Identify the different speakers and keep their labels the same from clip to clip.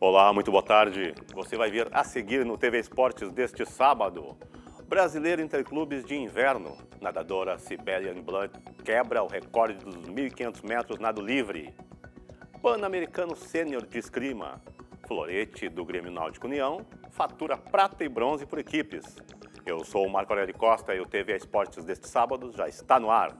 Speaker 1: Olá, muito boa tarde. Você vai ver a seguir no TV Esportes deste sábado. Brasileiro Interclubes de Inverno. Nadadora Sibelian Blunt quebra o recorde dos 1.500 metros nado livre. Pan-Americano Sênior de Esgrima. Florete do Grêmio Náutico União fatura prata e bronze por equipes. Eu sou o Marco Aurélio Costa e o TV Esportes deste sábado já está no ar.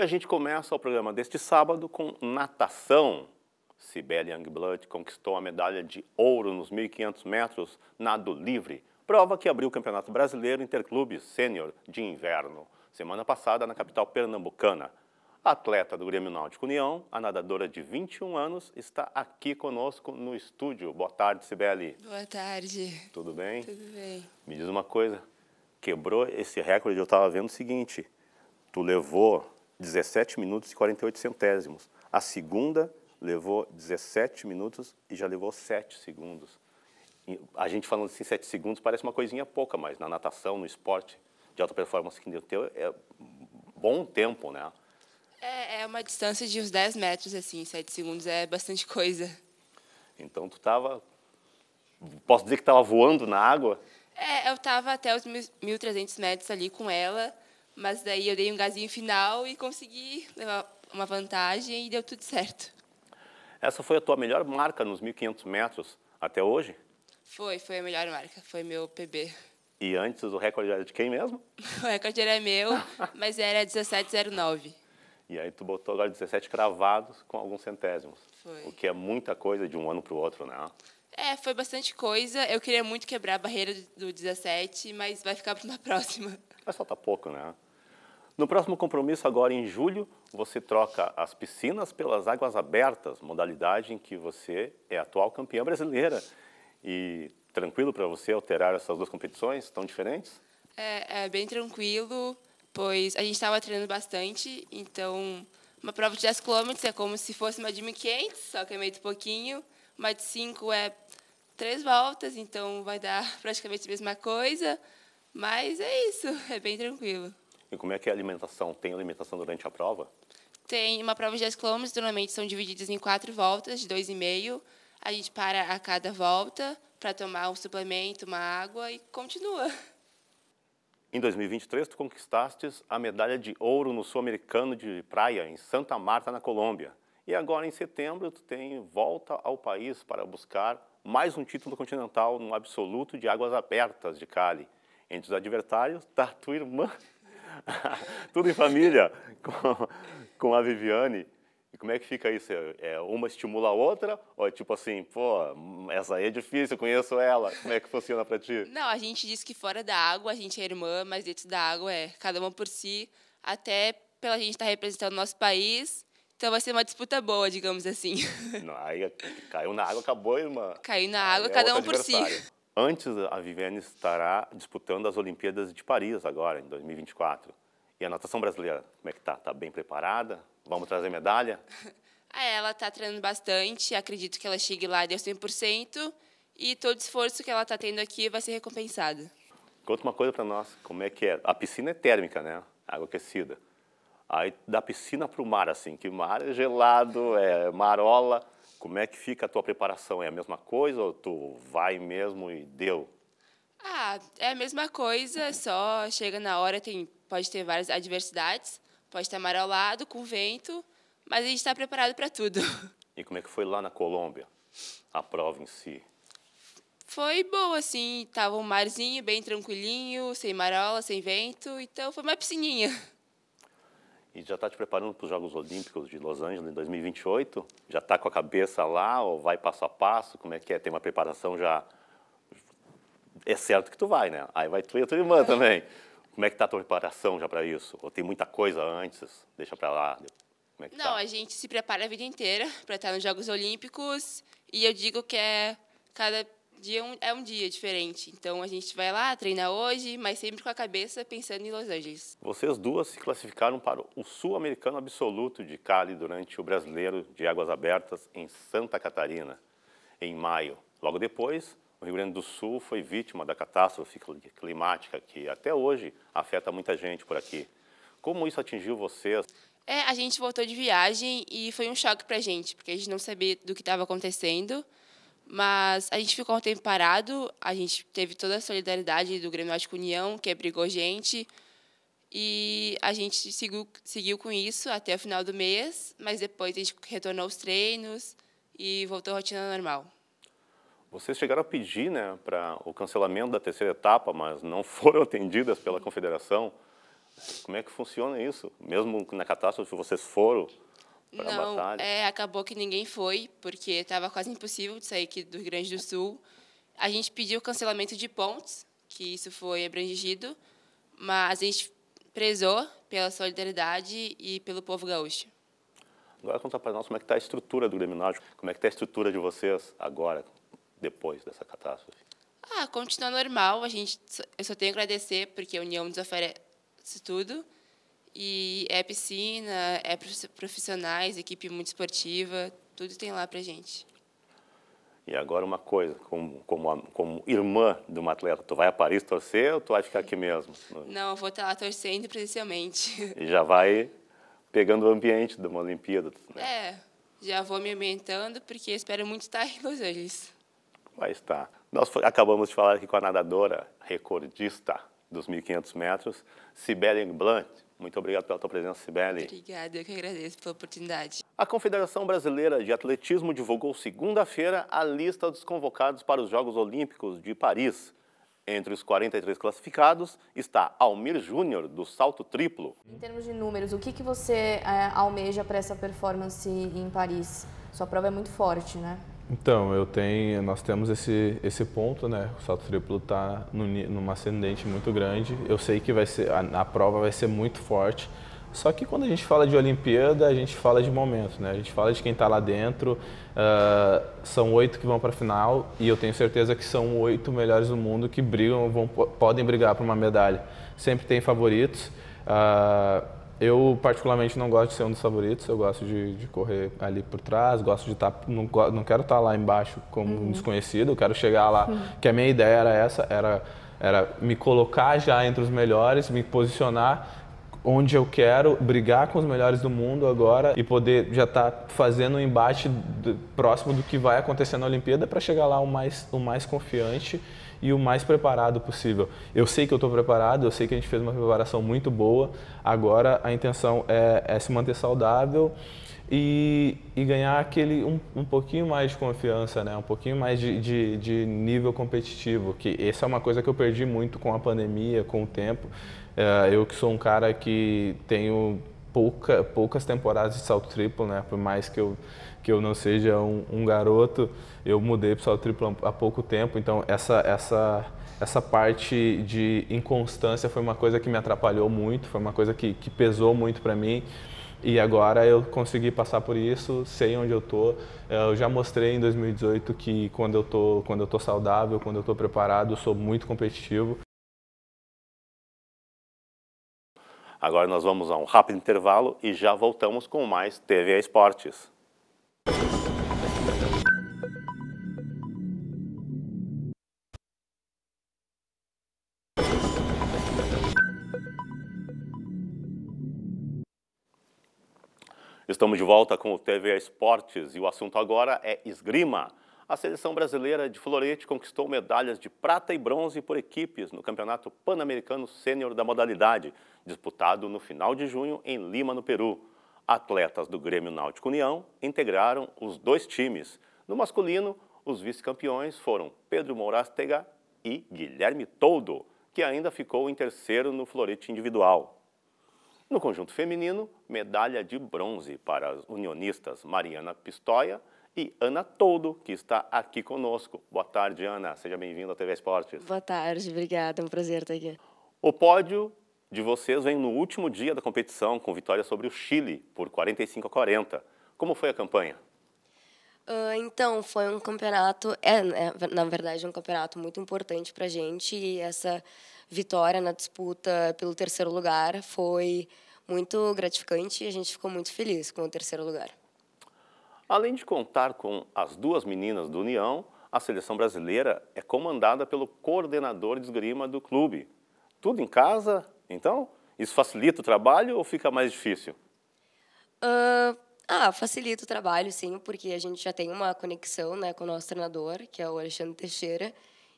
Speaker 1: E a gente começa o programa deste sábado com natação. Sibeli Youngblood conquistou a medalha de ouro nos 1.500 metros nado livre, prova que abriu o Campeonato Brasileiro Interclubes Sênior de Inverno, semana passada na capital pernambucana. A atleta do Grêmio Náutico União, a nadadora de 21 anos, está aqui conosco no estúdio. Boa tarde, Sibeli.
Speaker 2: Boa tarde.
Speaker 1: Tudo bem? Tudo bem. Me diz uma coisa, quebrou esse recorde, eu estava vendo o seguinte, tu levou 17 minutos e 48 centésimos. A segunda levou 17 minutos e já levou 7 segundos. E a gente falando assim, 7 segundos parece uma coisinha pouca, mas na natação, no esporte de alta performance que deu teu, é bom tempo, né?
Speaker 2: É, é uma distância de uns 10 metros, assim, 7 segundos é bastante coisa.
Speaker 1: Então tu estava, posso dizer que estava voando na água?
Speaker 2: É, eu estava até os 1.300 metros ali com ela, mas daí eu dei um gazinho final e consegui levar uma vantagem e deu tudo certo.
Speaker 1: Essa foi a tua melhor marca nos 1.500 metros até hoje?
Speaker 2: Foi, foi a melhor marca, foi meu PB.
Speaker 1: E antes o recorde era de quem mesmo?
Speaker 2: o recorde era meu, mas era 17,09.
Speaker 1: E aí tu botou agora 17 cravados com alguns centésimos. Foi. O que é muita coisa de um ano para o outro, né?
Speaker 2: É, foi bastante coisa. Eu queria muito quebrar a barreira do 17, mas vai ficar para uma próxima.
Speaker 1: Mas falta pouco, né? No próximo compromisso, agora em julho, você troca as piscinas pelas águas abertas, modalidade em que você é atual campeã brasileira. E tranquilo para você alterar essas duas competições tão diferentes?
Speaker 2: É, é bem tranquilo, pois a gente estava treinando bastante, então uma prova de 10 km é como se fosse uma de 1.500, só que é meio pouquinho. Uma de 5 é três voltas, então vai dar praticamente a mesma coisa. Mas é isso, é bem tranquilo.
Speaker 1: E como é que é a alimentação? Tem alimentação durante a prova?
Speaker 2: Tem uma prova de 10 km, normalmente são divididas em quatro voltas, de dois e meio. A gente para a cada volta para tomar um suplemento, uma água e continua.
Speaker 1: Em 2023, tu conquistaste a medalha de ouro no Sul-Americano de Praia, em Santa Marta, na Colômbia. E agora, em setembro, tu tem volta ao país para buscar mais um título continental no absoluto de águas abertas de Cali. Entre os adversários está tua irmã Tudo em família com, com a Viviane. E como é que fica isso? É, uma estimula a outra? Ou é tipo assim, pô, essa aí é difícil, conheço ela. Como é que funciona para ti?
Speaker 2: Não, a gente diz que fora da água a gente é irmã, mas dentro da água é cada uma por si. Até pela gente estar tá representando o nosso país. Então vai ser uma disputa boa, digamos assim.
Speaker 1: Não, aí é, caiu na água, acabou, irmã.
Speaker 2: Caiu na água, aí é cada é um por si.
Speaker 1: Antes, a Viviane estará disputando as Olimpíadas de Paris agora, em 2024. E a natação brasileira, como é que tá? Tá bem preparada? Vamos trazer medalha?
Speaker 2: É, ela está treinando bastante, acredito que ela chegue lá e dê 100%, e todo esforço que ela está tendo aqui vai ser recompensado.
Speaker 1: Conta uma coisa para nós, como é que é? A piscina é térmica, né? Água aquecida. Aí da piscina para o mar, assim, que mar é gelado, é marola. Como é que fica a tua preparação? É a mesma coisa ou tu vai mesmo e deu?
Speaker 2: Ah, é a mesma coisa, só chega na hora, tem, pode ter várias adversidades, pode estar amarelado, com vento, mas a gente está preparado para tudo.
Speaker 1: E como é que foi lá na Colômbia, a prova em si?
Speaker 2: Foi boa, assim, tava um marzinho bem tranquilinho, sem marola, sem vento, então foi uma piscininha.
Speaker 1: E já está te preparando para os Jogos Olímpicos de Los Angeles em 2028? Já está com a cabeça lá ou vai passo a passo? Como é que é? Tem uma preparação já? É certo que tu vai, né? Aí vai tu e a tua irmã é. também. Como é que está a tua preparação já para isso? Ou tem muita coisa antes? Deixa para lá. É Não,
Speaker 2: tá? a gente se prepara a vida inteira para estar nos Jogos Olímpicos e eu digo que é cada dia é um, é um dia diferente. Então a gente vai lá, treina hoje, mas sempre com a cabeça pensando em Los Angeles.
Speaker 1: Vocês duas se classificaram para o Sul-Americano Absoluto de Cali durante o Brasileiro de Águas Abertas em Santa Catarina, em maio. Logo depois, o Rio Grande do Sul foi vítima da catástrofe climática que até hoje afeta muita gente por aqui. Como isso atingiu vocês?
Speaker 2: É, a gente voltou de viagem e foi um choque para a gente, porque a gente não sabia do que estava acontecendo. Mas a gente ficou um tempo parado, a gente teve toda a solidariedade do Grêmio Náutico União, que abrigou gente, e a gente seguiu, seguiu com isso até o final do mês, mas depois a gente retornou aos treinos e voltou à rotina normal.
Speaker 1: Vocês chegaram a pedir né, para o cancelamento da terceira etapa, mas não foram atendidas pela confederação. Como é que funciona isso? Mesmo na catástrofe, vocês foram não, É,
Speaker 2: acabou que ninguém foi, porque estava quase impossível de sair aqui do Rio Grande do Sul. A gente pediu cancelamento de pontos que isso foi abrangido, mas a gente prezou pela solidariedade e pelo povo gaúcho.
Speaker 1: Agora conta para nós como é que está a estrutura do Grêmio como é que está a estrutura de vocês agora, depois dessa catástrofe.
Speaker 2: Ah, continua normal, a gente, eu só tenho a agradecer, porque a União nos oferece tudo, e é piscina, é profissionais, equipe muito esportiva, tudo tem lá pra gente.
Speaker 1: E agora uma coisa, como, como, como irmã de uma atleta, tu vai a Paris torcer ou tu vai ficar aqui mesmo? Não,
Speaker 2: eu vou estar tá lá torcendo presencialmente. E
Speaker 1: já vai pegando o ambiente de uma Olimpíada.
Speaker 2: Né? É, já vou me ambientando porque espero muito estar em Los Angeles.
Speaker 1: Vai estar. Nós acabamos de falar aqui com a nadadora recordista dos 1.500 metros, Sibeli Blunt. Muito obrigado pela tua presença, Sibeli.
Speaker 2: Obrigada, eu que agradeço pela oportunidade.
Speaker 1: A Confederação Brasileira de Atletismo divulgou segunda-feira a lista dos convocados para os Jogos Olímpicos de Paris. Entre os 43 classificados está Almir Júnior, do salto triplo.
Speaker 2: Em termos de números, o que, que você é, almeja para essa performance em Paris? Sua prova é muito forte, né?
Speaker 3: Então, eu tenho, nós temos esse, esse ponto, né? O salto triplo está numa ascendente muito grande. Eu sei que vai ser, a, a, prova vai ser muito forte. Só que quando a gente fala de Olimpíada, a gente fala de momento, né? A gente fala de quem está lá dentro. Uh, são oito que vão para a final e eu tenho certeza que são oito melhores do mundo que brigam, vão, podem brigar por uma medalha. Sempre tem favoritos. Uh, eu, particularmente, não gosto de ser um dos favoritos. Eu gosto de, de correr ali por trás, gosto de estar. Tá, não, não quero estar tá lá embaixo como uhum. um desconhecido, eu quero chegar lá. Uhum. Que a minha ideia era essa: era, era me colocar já entre os melhores, me posicionar onde eu quero, brigar com os melhores do mundo agora e poder já estar tá fazendo um embate próximo do que vai acontecer na Olimpíada para chegar lá o mais, o mais confiante e o mais preparado possível. Eu sei que eu estou preparado, eu sei que a gente fez uma preparação muito boa, agora a intenção é, é se manter saudável e, e ganhar aquele um, um, pouquinho mais de confiança, né? um pouquinho mais de, de, de, nível competitivo, que essa é uma coisa que eu perdi muito com a pandemia, com o tempo. É, eu que sou um cara que tenho pouca, poucas temporadas de salto triplo, né? por mais que eu que eu não seja um, um garoto. Eu mudei para o triplo há pouco tempo, então essa, essa, essa parte de inconstância foi uma coisa que me atrapalhou muito, foi uma coisa que, que pesou muito para mim. E agora eu consegui passar por isso, sei onde eu tô. É, eu já mostrei em 2018 que quando eu tô, quando eu tô saudável, quando eu tô preparado, eu sou muito competitivo.
Speaker 1: Agora nós vamos a um rápido intervalo e já voltamos com mais TV Esportes. Estamos de volta com o TVA Esportes e o assunto agora é esgrima. A seleção brasileira de florete conquistou medalhas de prata e bronze por equipes no Campeonato Pan-Americano Sênior da modalidade, disputado no final de junho em Lima, no Peru. Atletas do Grêmio Náutico União integraram os dois times. No masculino, os vice-campeões foram Pedro Mourastega e Guilherme Toldo, que ainda ficou em terceiro no florete individual. No conjunto feminino, medalha de bronze para as unionistas Mariana Pistoia e Ana Toldo, que está aqui conosco. Boa tarde, Ana. Seja bem-vinda à TV Esportes. Boa
Speaker 4: tarde, obrigada. É um prazer estar aqui.
Speaker 1: O pódio de vocês vem no último dia da competição, com vitória sobre o Chile, por 45 a 40. Como foi a campanha?
Speaker 4: Uh, então, foi um campeonato, é, né, na verdade, um campeonato muito importante para a gente. E essa vitória na disputa pelo terceiro lugar foi muito gratificante e a gente ficou muito feliz com o terceiro lugar.
Speaker 1: Além de contar com as duas meninas do União, a seleção brasileira é comandada pelo coordenador de esgrima do clube. Tudo em casa, então, isso facilita o trabalho ou fica mais difícil?
Speaker 4: Uh, ah, facilita o trabalho, sim, porque a gente já tem uma conexão né, com o nosso treinador, que é o Alexandre Teixeira.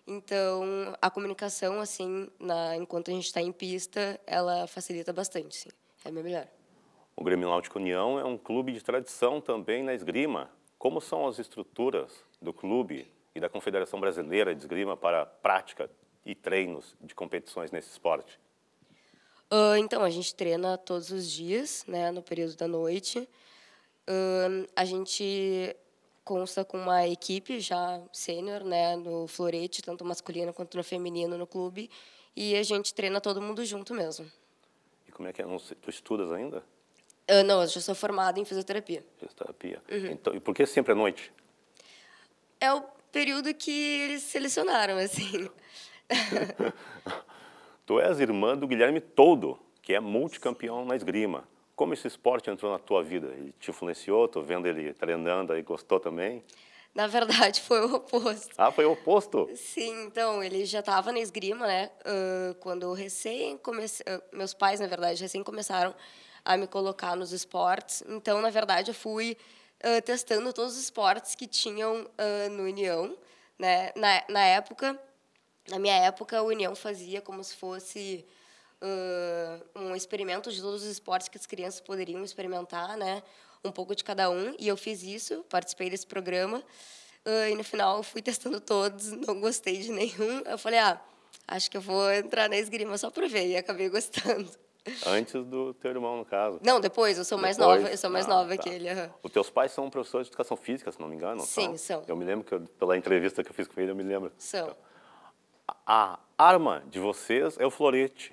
Speaker 4: Então, a comunicação, assim, na, enquanto a gente está em pista, ela facilita bastante, sim. É bem melhor.
Speaker 1: O Grêmio Náutico União é um clube de tradição também na esgrima. Como são as estruturas do clube e da Confederação Brasileira de Esgrima para prática e treinos de competições nesse esporte?
Speaker 4: Uh, então, a gente treina todos os dias, né, no período da noite. Uh, a gente consta com uma equipe já sênior, né, no florete, tanto masculino quanto no feminino no clube, e a gente treina todo mundo junto mesmo.
Speaker 1: E como é que é? Não, tu estudas ainda?
Speaker 4: Uh, não, eu já sou formada em fisioterapia.
Speaker 1: Fisioterapia. Uhum. Então, e por que sempre à noite?
Speaker 4: É o período que eles selecionaram, assim.
Speaker 1: Tu és irmã do Guilherme Toldo, que é multicampeão na esgrima. Como esse esporte entrou na tua vida? Ele te influenciou? Tô vendo ele treinando aí, gostou também?
Speaker 4: Na verdade, foi o oposto.
Speaker 1: Ah, foi o oposto?
Speaker 4: Sim, então, ele já estava na esgrima, né? Uh, quando recém comecei... Uh, meus pais, na verdade, recém começaram a me colocar nos esportes. Então, na verdade, eu fui uh, testando todos os esportes que tinham no União, né? Na, na época, na minha época, a União fazia como se fosse uh, um experimento de todos os esportes que as crianças poderiam experimentar, né? Um pouco de cada um. E eu fiz isso, participei desse programa. Uh, e no final, fui testando todos, não gostei de nenhum. Eu falei, ah, acho que eu vou entrar na esgrima só para ver. E acabei gostando.
Speaker 1: Antes do teu irmão, no caso. Não,
Speaker 4: depois, eu sou depois, mais nova, eu sou mais ah, nova tá. que ele. Uhum.
Speaker 1: Os teus pais são professores de educação física, se não me engano, Sim, são? são. Eu me lembro que eu, pela entrevista que eu fiz com ele, eu me lembro. São. Então, a arma de vocês é o florete.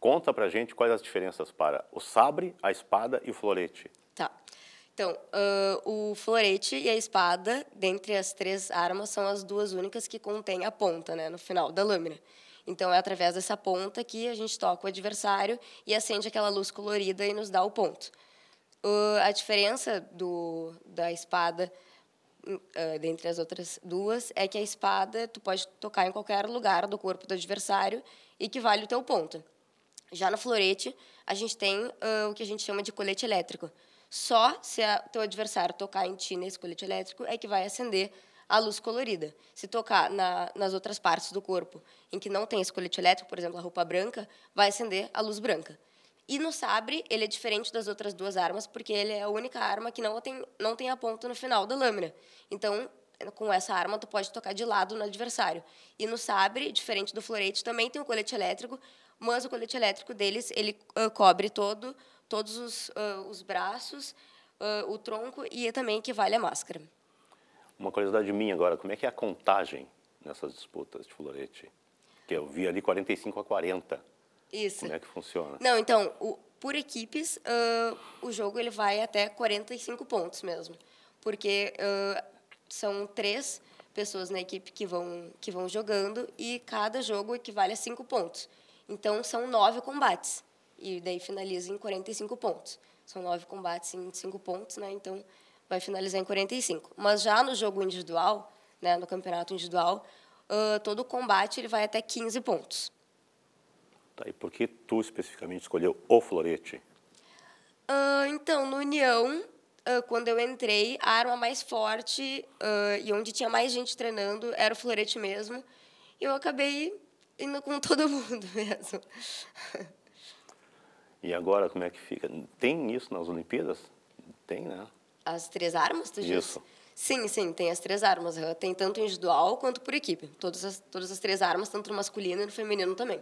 Speaker 1: Conta pra gente quais as diferenças para o sabre, a espada e o florete.
Speaker 4: Tá. Então, uh, o florete e a espada, dentre as três armas, são as duas únicas que contêm a ponta, né, no final da lâmina. Então, é através dessa ponta que a gente toca o adversário e acende aquela luz colorida e nos dá o ponto. Uh, a diferença do, da espada uh, dentre as outras duas, é que a espada tu pode tocar em qualquer lugar do corpo do adversário e que vale o teu ponto. Já no florete, a gente tem uh, o que a gente chama de colete elétrico. Só se o teu adversário tocar em ti nesse colete elétrico é que vai acender a luz colorida. Se tocar na, nas outras partes do corpo em que não tem esse colete elétrico, por exemplo, a roupa branca, vai acender a luz branca. E no sabre, ele é diferente das outras duas armas, porque ele é a única arma que não tem, não tem a ponta no final da lâmina. Então, com essa arma, tu pode tocar de lado no adversário. E no sabre, diferente do florete, também tem o um colete elétrico, mas o colete elétrico deles, ele uh, cobre todo, todos os, uh, os braços, uh, o tronco e é também equivale à máscara.
Speaker 1: Uma curiosidade minha agora, como é que é a contagem nessas disputas de florete? Que eu vi ali 45 a 40. Isso. Como é que funciona? Não,
Speaker 4: então, o, por equipes, uh, o jogo ele vai até 45 pontos mesmo. Porque uh, são três pessoas na equipe que vão, que vão jogando e cada jogo equivale a cinco pontos. Então, são nove combates. E daí finaliza em 45 pontos. São nove combates em cinco pontos, né? Então, vai finalizar em 45. Mas já no jogo individual, né, no campeonato individual, uh, todo combate ele vai até 15 pontos.
Speaker 1: Tá, e por que tu especificamente escolheu o florete?
Speaker 4: Uh, então, no União, uh, quando eu entrei, a arma mais forte uh, e onde tinha mais gente treinando era o florete mesmo. E eu acabei indo com todo mundo mesmo.
Speaker 1: E agora, como é que fica? Tem isso nas Olimpíadas? Tem, né?
Speaker 4: As três armas, tu Isso. Diz? Sim, sim, tem as três armas. Tem tanto individual quanto por equipe. Todas as, todas as três armas, tanto no masculino e no feminino também.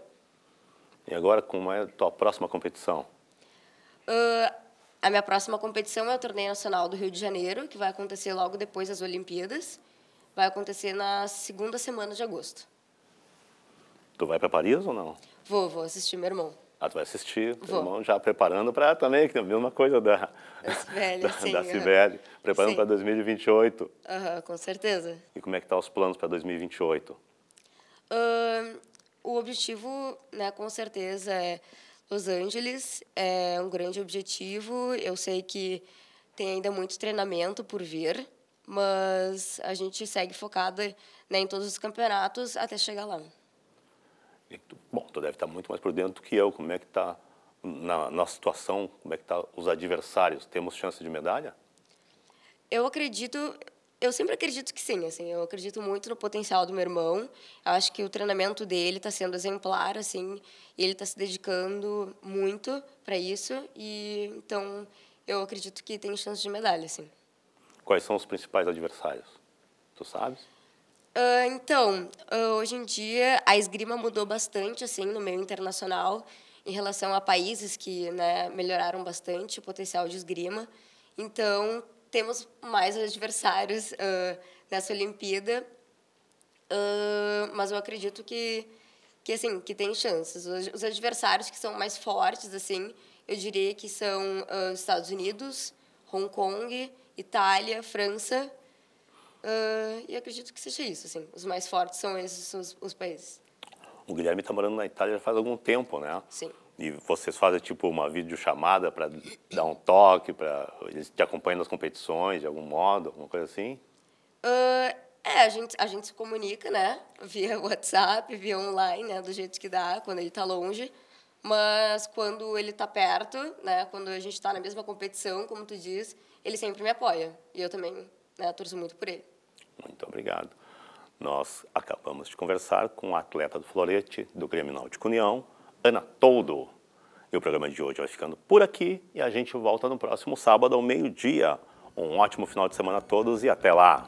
Speaker 1: E agora, como é a tua próxima competição?
Speaker 4: Uh, a minha próxima competição é o Torneio Nacional do Rio de Janeiro, que vai acontecer logo depois das Olimpíadas. Vai acontecer na segunda semana de agosto.
Speaker 1: Tu vai para Paris ou não?
Speaker 4: Vou, vou assistir meu irmão.
Speaker 1: Ah, tu vai assistir, teu vou. irmão já preparando para também, que é a mesma coisa da
Speaker 4: da, sim, da Sibeli,
Speaker 1: uhum. preparando para 2028.
Speaker 4: Aham, uhum, com certeza.
Speaker 1: E como é que tá os planos para 2028?
Speaker 4: Uh, o objetivo, né, com certeza, é Los Angeles, é um grande objetivo. Eu sei que tem ainda muito treinamento por vir, mas a gente segue focada né, em todos os campeonatos até chegar lá.
Speaker 1: bom, tu deve estar muito mais por dentro do que eu. Como é que está na nossa situação? Como é que tá os adversários? Temos chance de medalha?
Speaker 4: Eu acredito, eu sempre acredito que sim, assim, eu acredito muito no potencial do meu irmão. Eu acho que o treinamento dele está sendo exemplar, assim, e ele está se dedicando muito para isso. E então eu acredito que tem chance de medalha, assim.
Speaker 1: Quais são os principais adversários? Tu sabes?
Speaker 4: Uh, então, uh, hoje em dia a esgrima mudou bastante, assim, no meio internacional, em relação a países que né, melhoraram bastante o potencial de esgrima. Então, temos mais adversários uh, nessa Olimpíada, uh, mas eu acredito que que assim que tem chances. Os, adversários que são mais fortes assim, eu diria que são uh, Estados Unidos, Hong Kong, Itália, França. e acredito que seja isso, assim. Os mais fortes são esses os, os países.
Speaker 1: O Guilherme está morando na Itália já faz algum tempo, né? Sim e vocês fazem tipo uma videochamada para dar um toque, para eles te acompanham nas competições de algum modo, alguma coisa assim?
Speaker 4: Uh, é, a gente, a gente se comunica, né? Via WhatsApp, via online, né? Do jeito que dá, quando ele está longe. Mas quando ele está perto, né? Quando a gente está na mesma competição, como tu diz, ele sempre me apoia. E eu também, né? Torço muito por ele.
Speaker 1: Muito obrigado. Nós acabamos de conversar com o um atleta do Florete, do Grêmio Náutico União, Ana Toldo. E o programa de hoje vai ficando por aqui e a gente volta no próximo sábado ao meio-dia. Um ótimo final de semana a todos e até lá!